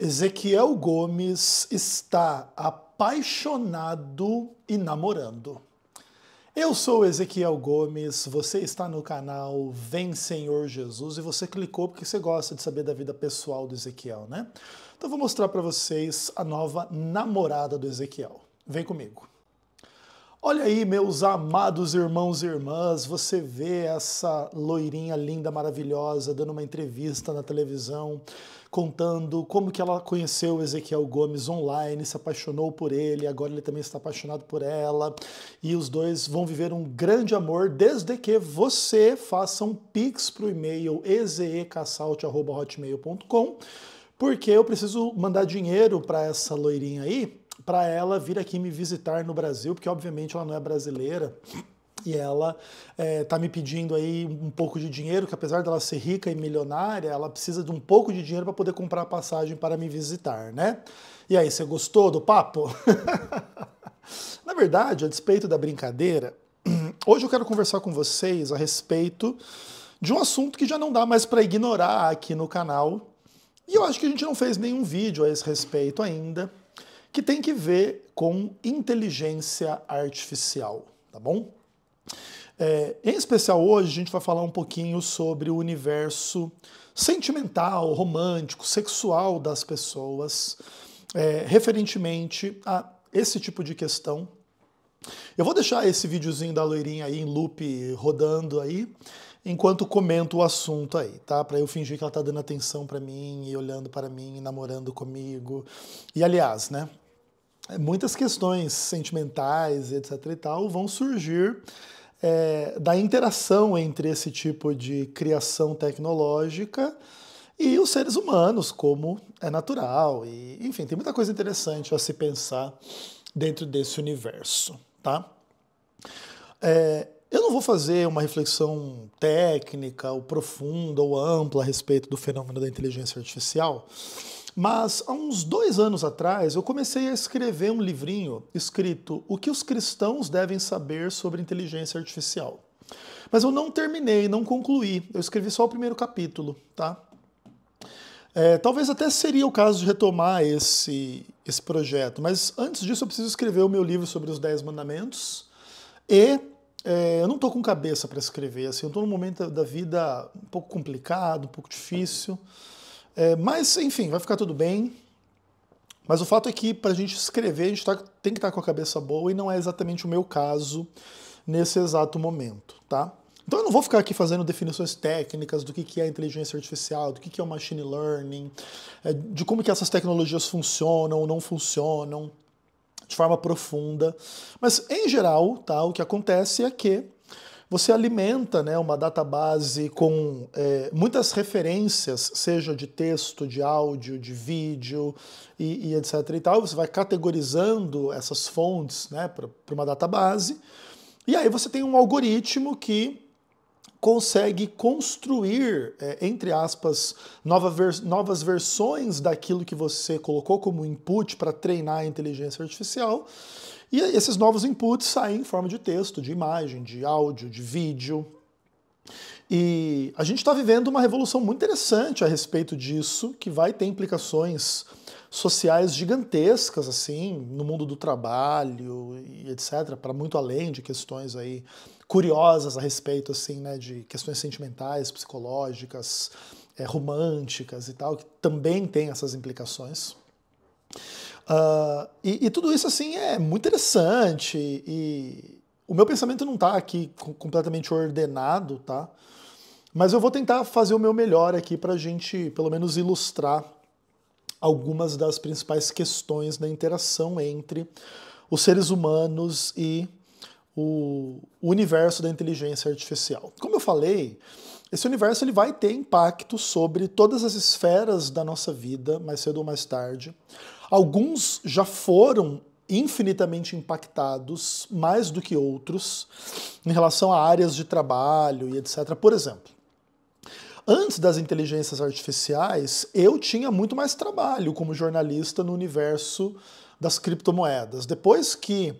Ezequiel Gomes está apaixonado e namorando. Eu sou Ezequiel Gomes, você está no canal Vem Senhor Jesus e você clicou porque você gosta de saber da vida pessoal do Ezequiel, né? Então vou mostrar para vocês a nova namorada do Ezequiel. Vem comigo. Olha aí, meus amados irmãos e irmãs, você vê essa loirinha linda, maravilhosa, dando uma entrevista na televisão contando como que ela conheceu o Ezequiel Gomes online, se apaixonou por ele, agora ele também está apaixonado por ela, e os dois vão viver um grande amor, desde que você faça um pix para o e-mail ezecasalte.hotmail.com, porque eu preciso mandar dinheiro para essa loirinha aí, para ela vir aqui me visitar no Brasil, porque obviamente ela não é brasileira. E ela está é, tá me pedindo aí um pouco de dinheiro, que apesar dela ser rica e milionária, ela precisa de um pouco de dinheiro para poder comprar a passagem para me visitar, né? E aí, você gostou do papo? Na verdade, a despeito da brincadeira, hoje eu quero conversar com vocês a respeito de um assunto que já não dá mais para ignorar aqui no canal. E eu acho que a gente não fez nenhum vídeo a esse respeito ainda, que tem que ver com inteligência artificial, tá bom? É, em especial hoje, a gente vai falar um pouquinho sobre o universo sentimental, romântico, sexual das pessoas, é, referentemente a esse tipo de questão. Eu vou deixar esse videozinho da loirinha aí em loop rodando aí, enquanto comento o assunto aí, tá? Para eu fingir que ela tá dando atenção para mim e olhando para mim, e namorando comigo. E aliás, né? Muitas questões sentimentais, etc e tal, vão surgir é, da interação entre esse tipo de criação tecnológica e os seres humanos, como é natural. E, enfim, tem muita coisa interessante a se pensar dentro desse universo, tá? É, eu não vou fazer uma reflexão técnica ou profunda ou ampla a respeito do fenômeno da inteligência artificial, mas há uns dois anos atrás eu comecei a escrever um livrinho escrito O que os cristãos devem saber sobre inteligência artificial. Mas eu não terminei, não concluí. Eu escrevi só o primeiro capítulo, tá? É, talvez até seria o caso de retomar esse, esse projeto, mas antes disso eu preciso escrever o meu livro sobre os Dez Mandamentos e é, eu não estou com cabeça para escrever, assim, eu estou num momento da vida um pouco complicado, um pouco difícil. É, mas, enfim, vai ficar tudo bem. Mas o fato é que para a gente escrever, a gente tá, tem que estar tá com a cabeça boa e não é exatamente o meu caso nesse exato momento, tá? Então eu não vou ficar aqui fazendo definições técnicas do que, que é inteligência artificial, do que, que é o machine learning, é, de como que essas tecnologias funcionam ou não funcionam de forma profunda. Mas, em geral, tá, o que acontece é que você alimenta né, uma database com é, muitas referências, seja de texto, de áudio, de vídeo e, e etc. E tal. Você vai categorizando essas fontes né, para uma database. E aí você tem um algoritmo que consegue construir, é, entre aspas, nova novas versões daquilo que você colocou como input para treinar a inteligência artificial e esses novos inputs saem em forma de texto, de imagem, de áudio, de vídeo. E a gente está vivendo uma revolução muito interessante a respeito disso, que vai ter implicações sociais gigantescas assim no mundo do trabalho e etc para muito além de questões aí curiosas a respeito assim né de questões sentimentais psicológicas é, românticas e tal que também tem essas implicações Uh, e, e, tudo isso, assim, é muito interessante e o meu pensamento não está aqui completamente ordenado, tá? Mas eu vou tentar fazer o meu melhor aqui para a gente, pelo menos, ilustrar algumas das principais questões da interação entre os seres humanos e o universo da inteligência artificial. Como eu falei, esse universo ele vai ter impacto sobre todas as esferas da nossa vida, mais cedo ou mais tarde. Alguns já foram infinitamente impactados, mais do que outros, em relação a áreas de trabalho e etc. Por exemplo, antes das inteligências artificiais, eu tinha muito mais trabalho como jornalista no universo das criptomoedas. Depois que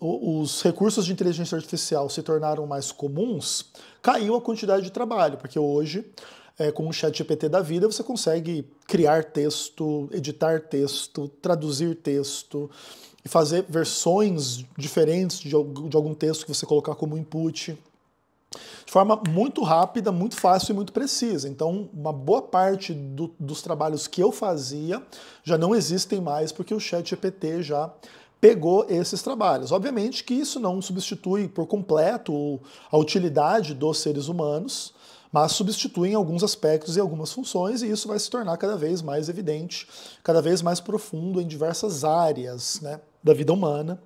os recursos de inteligência artificial se tornaram mais comuns, caiu a quantidade de trabalho, porque hoje é, com o chat GPT da vida, você consegue criar texto, editar texto, traduzir texto e fazer versões diferentes de, de algum texto que você colocar como input de forma muito rápida, muito fácil e muito precisa. Então, uma boa parte do, dos trabalhos que eu fazia já não existem mais porque o Chat GPT já pegou esses trabalhos. Obviamente que isso não substitui por completo a utilidade dos seres humanos, mas substituem alguns aspectos e algumas funções, e isso vai se tornar cada vez mais evidente, cada vez mais profundo em diversas áreas né, da vida humana.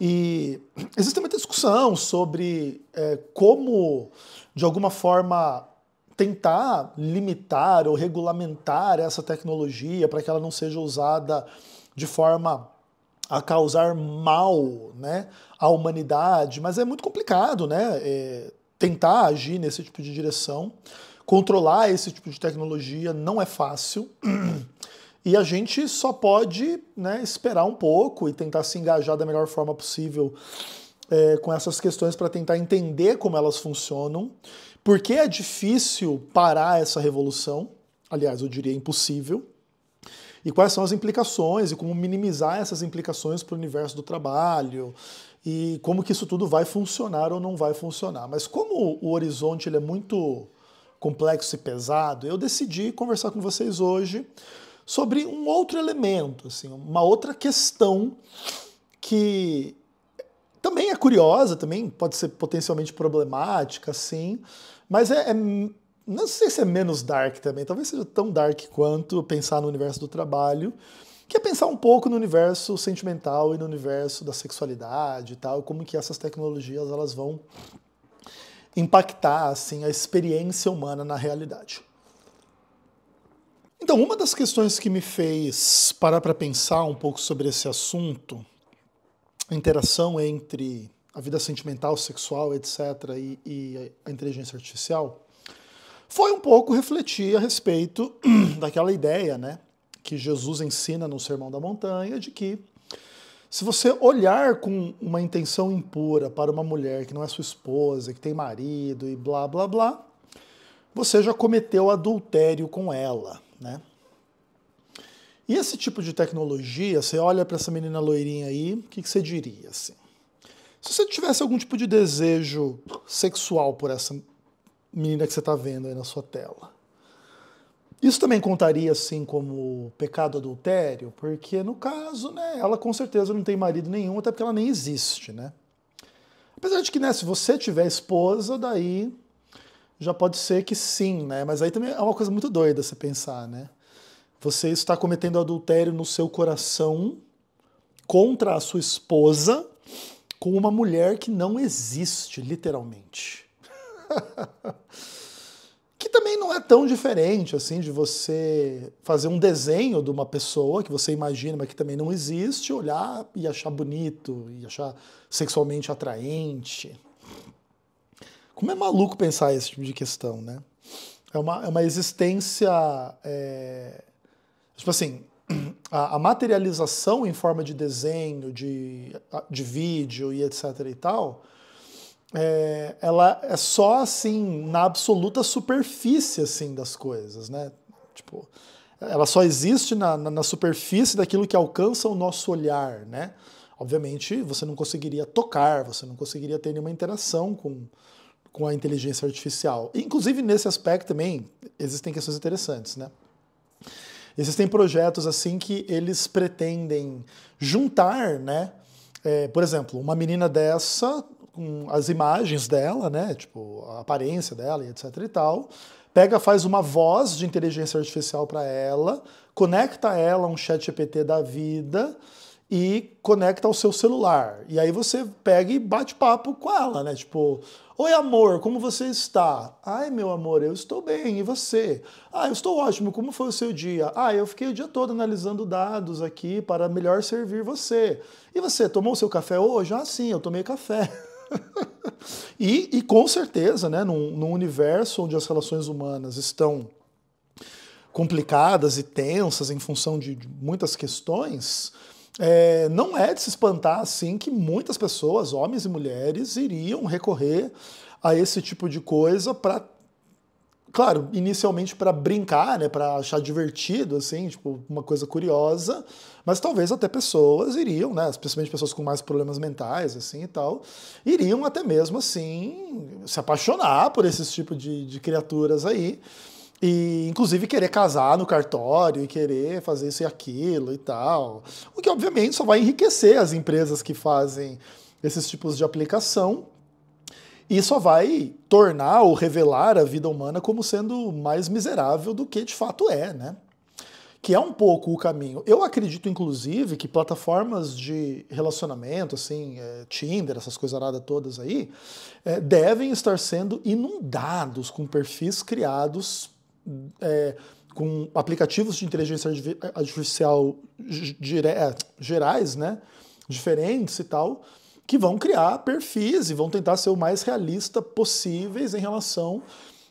E existe muita discussão sobre é, como, de alguma forma, tentar limitar ou regulamentar essa tecnologia para que ela não seja usada de forma a causar mal né, à humanidade, mas é muito complicado, né? É, tentar agir nesse tipo de direção. Controlar esse tipo de tecnologia não é fácil. E a gente só pode né, esperar um pouco e tentar se engajar da melhor forma possível é, com essas questões para tentar entender como elas funcionam, porque é difícil parar essa revolução. Aliás, eu diria impossível e quais são as implicações e como minimizar essas implicações para o universo do trabalho e como que isso tudo vai funcionar ou não vai funcionar. Mas como o horizonte ele é muito complexo e pesado, eu decidi conversar com vocês hoje sobre um outro elemento, assim, uma outra questão que também é curiosa, também pode ser potencialmente problemática, sim, mas é, é não sei se é menos dark também, talvez seja tão dark quanto pensar no universo do trabalho, que é pensar um pouco no universo sentimental e no universo da sexualidade e tal, como que essas tecnologias elas vão impactar assim a experiência humana na realidade. Então, uma das questões que me fez parar para pensar um pouco sobre esse assunto, a interação entre a vida sentimental, sexual, etc., e, e a inteligência artificial, foi um pouco refletir a respeito daquela ideia, né, que Jesus ensina no Sermão da Montanha de que se você olhar com uma intenção impura para uma mulher que não é sua esposa, que tem marido e blá blá blá, você já cometeu adultério com ela, né? E esse tipo de tecnologia, você olha para essa menina loirinha aí, o que, que, você diria assim? Se você tivesse algum tipo de desejo sexual por essa menina que você está vendo aí na sua tela. Isso também contaria assim como pecado adultério, porque no caso, né, ela com certeza não tem marido nenhum, até porque ela nem existe, né? Apesar de que, né, se você tiver esposa, daí já pode ser que sim, né? Mas aí também é uma coisa muito doida você pensar, né? Você está cometendo adultério no seu coração contra a sua esposa com uma mulher que não existe, literalmente. que também não é tão diferente assim de você fazer um desenho de uma pessoa que você imagina, mas que também não existe, olhar e achar bonito, e achar sexualmente atraente. Como é maluco pensar esse tipo de questão, né? É uma, é uma existência. É, tipo assim, a, a, materialização em forma de desenho, de, de vídeo e etc. e tal é, ela é só assim na absoluta superfície assim das coisas, né? Tipo, ela só existe na, na, na, superfície daquilo que alcança o nosso olhar, né? Obviamente, você não conseguiria tocar, você não conseguiria ter nenhuma interação com, com a inteligência artificial. Inclusive, nesse aspecto também existem questões interessantes, né? Existem projetos assim que eles pretendem juntar, né? É, por exemplo, uma menina dessa com as imagens dela, né? Tipo, a aparência dela e etc e tal. Pega, faz uma voz de inteligência artificial para ela, conecta ela a um chat GPT da vida e conecta ao seu celular. E aí você pega e bate papo com ela, né? Tipo, oi amor, como você está? Ai, meu amor, eu estou bem, e você? Ah, eu estou ótimo, como foi o seu dia? Ah, eu fiquei o dia todo analisando dados aqui para melhor servir você. E você, tomou seu café hoje? Ah, sim, eu tomei café. e, e, com certeza, né, num, num universo onde as relações humanas estão complicadas e tensas em função de, de muitas questões, é, não é de se espantar assim que muitas pessoas, homens e mulheres, iriam recorrer a esse tipo de coisa para claro, inicialmente para brincar, né, para achar divertido, assim, tipo, uma coisa curiosa, mas talvez até pessoas iriam, né, especialmente pessoas com mais problemas mentais, assim, e tal, iriam até mesmo, assim, se apaixonar por esses tipos de, de criaturas aí, e inclusive querer casar no cartório e querer fazer isso e aquilo e tal, o que obviamente só vai enriquecer as empresas que fazem esses tipos de aplicação, isso vai tornar ou revelar a vida humana como sendo mais miserável do que de fato é, né? Que é um pouco o caminho. Eu acredito, inclusive, que plataformas de relacionamento, assim, é, Tinder, essas coisas todas aí, é, devem estar sendo inundados com perfis criados. É, com aplicativos de inteligência artificial é, gerais, né, diferentes e tal, que vão criar perfis e vão tentar ser o mais realista possíveis em relação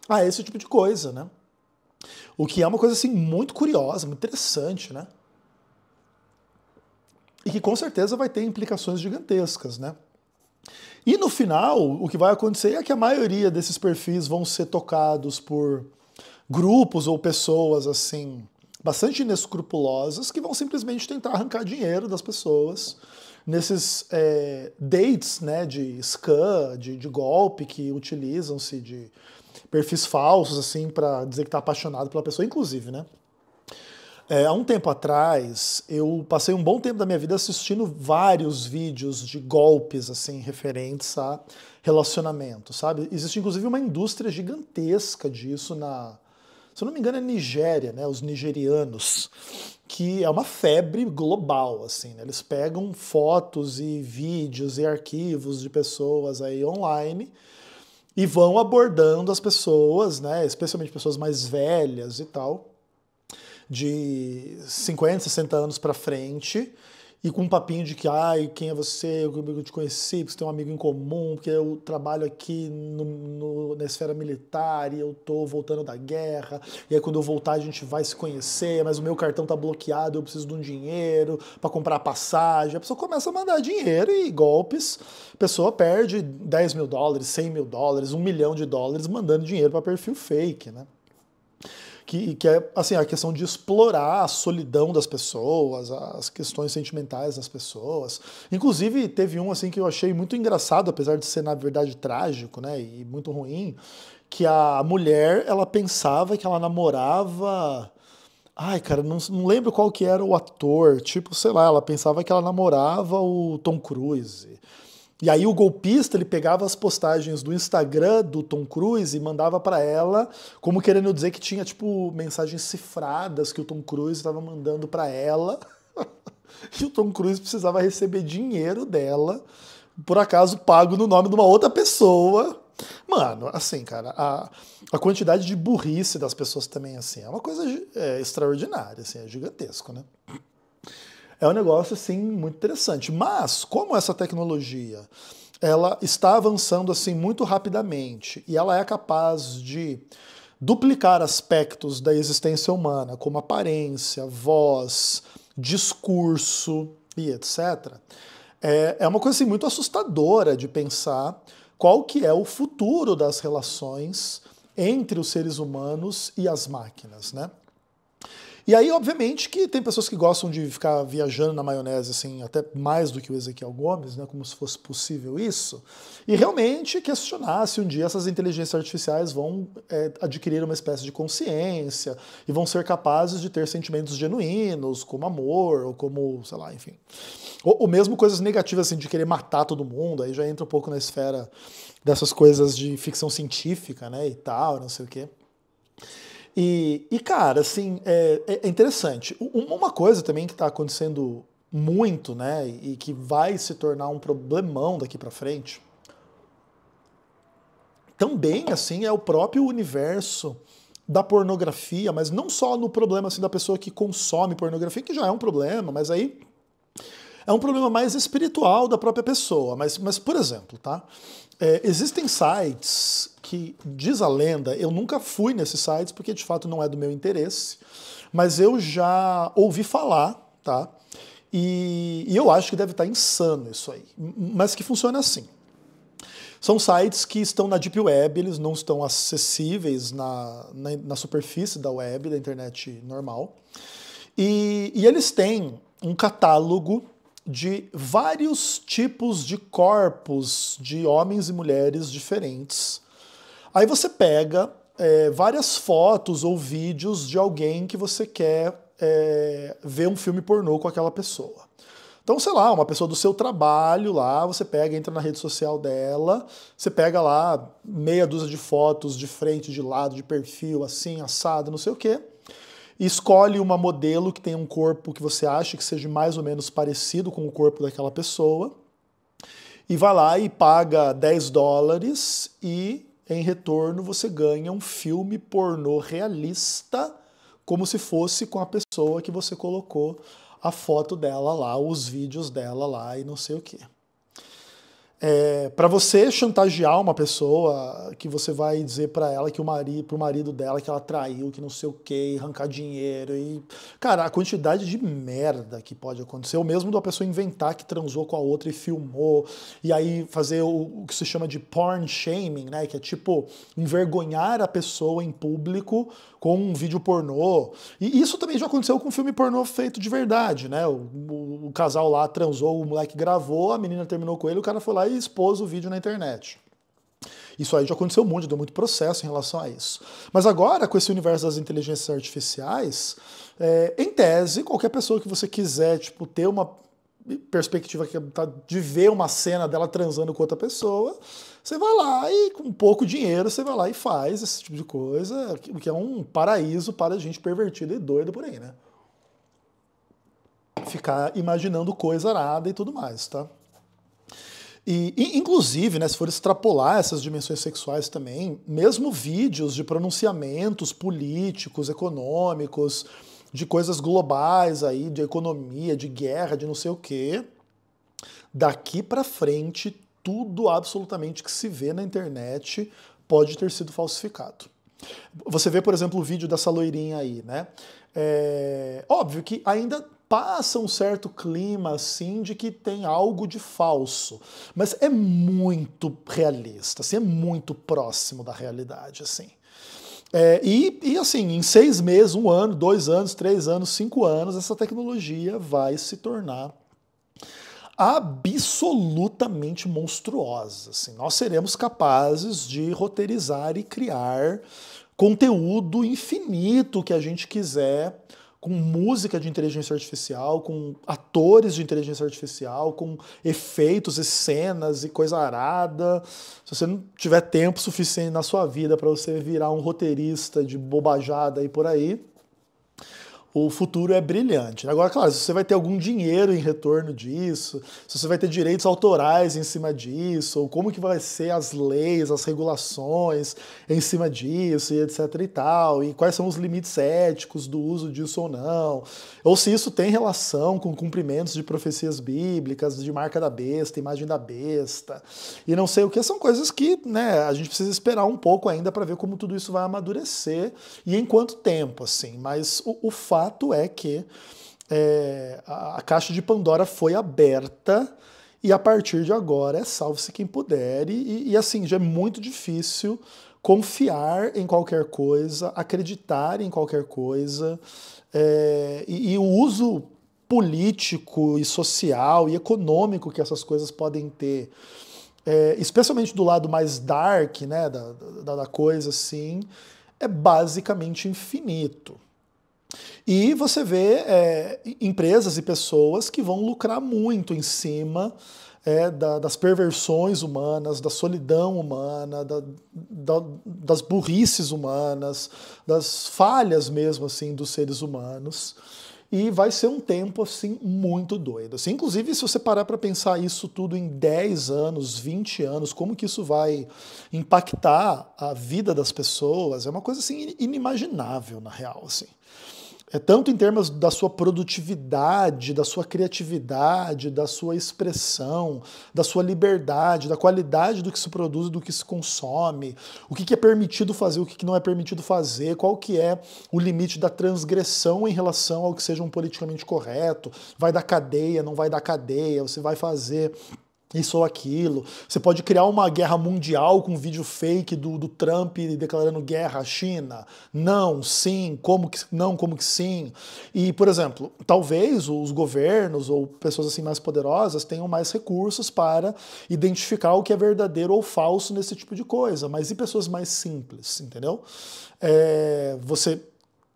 a esse tipo de coisa, né? O que é uma coisa assim muito curiosa, muito interessante, né? E que com certeza vai ter implicações gigantescas, né? E no final, o que vai acontecer é que a maioria desses perfis vão ser tocados por grupos ou pessoas assim bastante inescrupulosas que vão simplesmente tentar arrancar dinheiro das pessoas nesses é, dates né, de scam, de, de golpe que utilizam-se de perfis falsos assim para dizer que está apaixonado pela pessoa, inclusive, né? É, há um tempo atrás, eu passei um bom tempo da minha vida assistindo vários vídeos de golpes assim referentes a relacionamento, sabe? Existe inclusive uma indústria gigantesca disso na, se eu não me engano, é Nigéria, né? Os nigerianos, que é uma febre global, assim, né? Eles pegam fotos e vídeos e arquivos de pessoas aí online e vão abordando as pessoas, né? Especialmente pessoas mais velhas e tal, de 50, 60 anos para frente e com um papinho de que, ai, quem é você, eu te conheci, porque você tem um amigo em comum, porque eu trabalho aqui no, no, na esfera militar e eu tô voltando da guerra, e aí quando eu voltar a gente vai se conhecer, mas o meu cartão tá bloqueado, eu preciso de um dinheiro para comprar passagem. A pessoa começa a mandar dinheiro e golpes, a pessoa perde 10 mil dólares, 100 mil dólares, um milhão de dólares mandando dinheiro para perfil fake, né? que, que é assim, a questão de explorar a solidão das pessoas, as questões sentimentais das pessoas. Inclusive, teve um assim que eu achei muito engraçado, apesar de ser, na verdade, trágico né, e muito ruim, que a mulher ela pensava que ela namorava. Ai, cara, não, não lembro qual que era o ator. Tipo, sei lá, ela pensava que ela namorava o Tom Cruise. E aí o golpista ele pegava as postagens do Instagram do Tom Cruise e mandava para ela, como querendo dizer que tinha tipo mensagens cifradas que o Tom Cruise estava mandando para ela. e o Tom Cruise precisava receber dinheiro dela, por acaso pago no nome de uma outra pessoa. Mano, assim, cara, a, a quantidade de burrice das pessoas também assim é uma coisa é, extraordinária, assim, é gigantesco, né? é um negócio, assim muito interessante. Mas, como essa tecnologia ela está avançando assim muito rapidamente e ela é capaz de duplicar aspectos da existência humana, como aparência, voz, discurso e etc. É, é, uma coisa assim, muito assustadora de pensar qual que é o futuro das relações entre os seres humanos e as máquinas, né? E aí, obviamente, que tem pessoas que gostam de ficar viajando na maionese, assim, até mais do que o Ezequiel Gomes, né? Como se fosse possível isso. E realmente questionar se um dia essas inteligências artificiais vão é, adquirir uma espécie de consciência e vão ser capazes de ter sentimentos genuínos, como amor, ou como, sei lá, enfim. Ou, ou mesmo coisas negativas, assim, de querer matar todo mundo, aí já entra um pouco na esfera dessas coisas de ficção científica, né? E tal, não sei o quê. E, e cara, assim, é, é, é interessante. Uma coisa também que está acontecendo muito, né, e que vai se tornar um problemão daqui para frente, também, assim, é o próprio universo da pornografia, mas não só no problema assim da pessoa que consome pornografia, que já é um problema, mas aí é um problema mais espiritual da própria pessoa. Mas, mas por exemplo, tá? É, existem sites que diz a lenda, eu nunca fui nesses sites porque de fato não é do meu interesse, mas eu já ouvi falar, tá? E, e eu acho que deve estar tá insano isso aí, mas que funciona assim. São sites que estão na Deep Web, eles não estão acessíveis na, na, na superfície da web, da internet normal. E, e eles têm um catálogo de vários tipos de corpos de homens e mulheres diferentes Aí você pega é, várias fotos ou vídeos de alguém que você quer é, ver um filme pornô com aquela pessoa. Então, sei lá, uma pessoa do seu trabalho lá, você pega, entra na rede social dela, você pega lá meia dúzia de fotos de frente, de lado, de perfil, assim, assado, não sei o quê. escolhe uma modelo que tenha um corpo que você acha que seja mais ou menos parecido com o corpo daquela pessoa. E vai lá e paga 10 dólares e em retorno você ganha um filme pornô realista, como se fosse com a pessoa que você colocou a foto dela lá, os vídeos dela lá e não sei o que. É, para você chantagear uma pessoa que você vai dizer para ela que o marido, pro marido dela que ela traiu, que não sei o que, arrancar dinheiro e cara, a quantidade de merda que pode acontecer, ou mesmo da pessoa inventar que transou com a outra e filmou e aí fazer o, o que se chama de porn shaming, né, que é tipo envergonhar a pessoa em público com um vídeo pornô. E isso também já aconteceu com um filme pornô feito de verdade, né? O, o, o casal lá transou, o moleque gravou, a menina terminou com ele, o cara foi lá e expôs o vídeo na internet. Isso aí já aconteceu muito, deu muito processo em relação a isso. Mas agora, com esse universo das inteligências artificiais, é, em tese, qualquer pessoa que você quiser tipo, ter uma perspectiva tá de ver uma cena dela transando com outra pessoa, você vai lá e com pouco dinheiro você vai lá e faz esse tipo de coisa, o que é um paraíso para gente pervertida e doida por aí, né? Ficar imaginando coisa arada e tudo mais, tá? E, inclusive, né, se for extrapolar essas dimensões sexuais também, mesmo vídeos de pronunciamentos políticos, econômicos, de coisas globais aí, de economia, de guerra, de não sei o quê, daqui para frente, tudo absolutamente que se vê na internet pode ter sido falsificado. Você vê, por exemplo, o vídeo dessa loirinha aí, né? É, óbvio que ainda passa um certo clima assim de que tem algo de falso, mas é muito realista, assim, é muito próximo da realidade, assim. É, e, e assim, em seis meses, um ano, dois anos, três anos, cinco anos, essa tecnologia vai se tornar absolutamente monstruosa. Assim. Nós seremos capazes de roteirizar e criar conteúdo infinito que a gente quiser com música de inteligência artificial, com atores de inteligência artificial, com efeitos e cenas e coisa arada. Se você não tiver tempo suficiente na sua vida para você virar um roteirista de bobajada e por aí, o futuro é brilhante. Agora, claro, se você vai ter algum dinheiro em retorno disso, se você vai ter direitos autorais em cima disso, ou como que vai ser as leis, as regulações em cima disso, e etc e tal, e quais são os limites éticos do uso disso ou não, ou se isso tem relação com cumprimentos de profecias bíblicas, de marca da besta, imagem da besta, e não sei o que, são coisas que né, a gente precisa esperar um pouco ainda para ver como tudo isso vai amadurecer e em quanto tempo, assim, mas o, o fato fato é que é, a, a caixa de Pandora foi aberta e a partir de agora é salve-se quem puder. E, e, assim, já é muito difícil confiar em qualquer coisa, acreditar em qualquer coisa. É, e, e o uso político e social e econômico que essas coisas podem ter. É, especialmente do lado mais dark, né, da, da, da, coisa assim, é basicamente infinito. E você vê é, empresas e pessoas que vão lucrar muito em cima é, da, das perversões humanas, da solidão humana, da, da, das burrices humanas, das falhas mesmo assim dos seres humanos. E vai ser um tempo assim muito doido. Assim, inclusive, se você parar para pensar isso tudo em 10 anos, 20 anos, como que isso vai impactar a vida das pessoas, é uma coisa assim inimaginável na real, assim é tanto em termos da sua produtividade, da sua criatividade, da sua expressão, da sua liberdade, da qualidade do que se produz, e do que se consome, o que, é permitido fazer, o que, que não é permitido fazer, qual que é o limite da transgressão em relação ao que seja um politicamente correto, vai dar cadeia, não vai dar cadeia, você vai fazer isso ou aquilo. Você pode criar uma guerra mundial com um vídeo fake do, do Trump declarando guerra à China. Não, sim, como que não, como que sim. E, por exemplo, talvez os governos ou pessoas assim mais poderosas tenham mais recursos para identificar o que é verdadeiro ou falso nesse tipo de coisa. Mas e pessoas mais simples, entendeu? É, você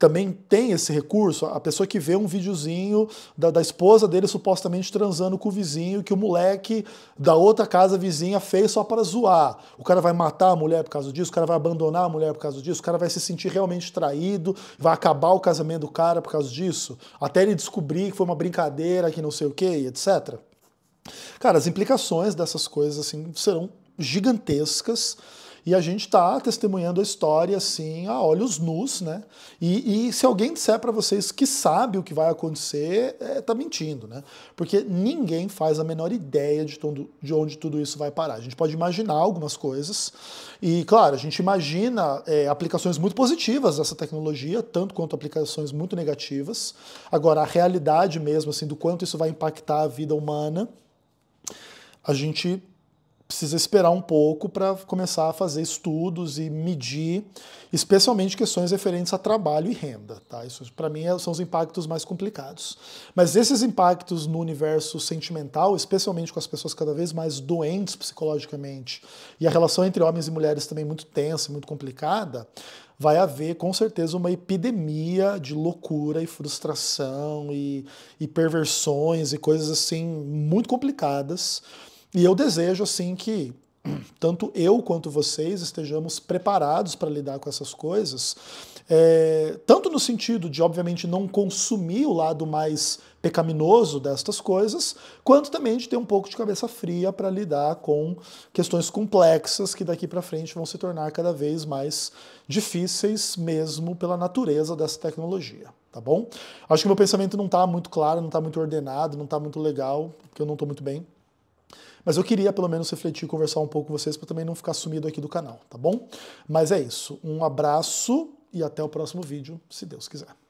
também tem esse recurso, a pessoa que vê um videozinho da, da, esposa dele supostamente transando com o vizinho, que o moleque da outra casa vizinha fez só para zoar. O cara vai matar a mulher por causa disso, o cara vai abandonar a mulher por causa disso, o cara vai se sentir realmente traído, vai acabar o casamento do cara por causa disso, até ele descobrir que foi uma brincadeira, que não sei o que, etc. Cara, as implicações dessas coisas assim serão gigantescas. E a gente está testemunhando a história assim a olhos nus, né? E, e se alguém disser para vocês que sabe o que vai acontecer, está é, mentindo, né? Porque ninguém faz a menor ideia de, de onde tudo isso vai parar. A gente pode imaginar algumas coisas e, claro, a gente imagina é, aplicações muito positivas dessa tecnologia, tanto quanto aplicações muito negativas. Agora, a realidade mesmo, assim, do quanto isso vai impactar a vida humana, a gente precisa esperar um pouco para começar a fazer estudos e medir, especialmente questões referentes a trabalho e renda. Tá? Isso, para mim, é, são os impactos mais complicados. Mas esses impactos no universo sentimental, especialmente com as pessoas cada vez mais doentes psicologicamente, e a relação entre homens e mulheres também muito tensa, muito complicada, vai haver com certeza uma epidemia de loucura e frustração e, e perversões e coisas assim muito complicadas e eu desejo, assim, que tanto eu quanto vocês estejamos preparados para lidar com essas coisas, é, tanto no sentido de, obviamente, não consumir o lado mais pecaminoso destas coisas, quanto também de ter um pouco de cabeça fria para lidar com questões complexas que daqui para frente vão se tornar cada vez mais difíceis, mesmo pela natureza dessa tecnologia tá bom? Acho que meu pensamento não está muito claro, não está muito ordenado, não está muito legal, porque eu não estou muito bem. Mas eu queria pelo menos refletir e conversar um pouco com vocês para também não ficar sumido aqui do canal, tá bom? Mas é isso. Um abraço e até o próximo vídeo, se Deus quiser.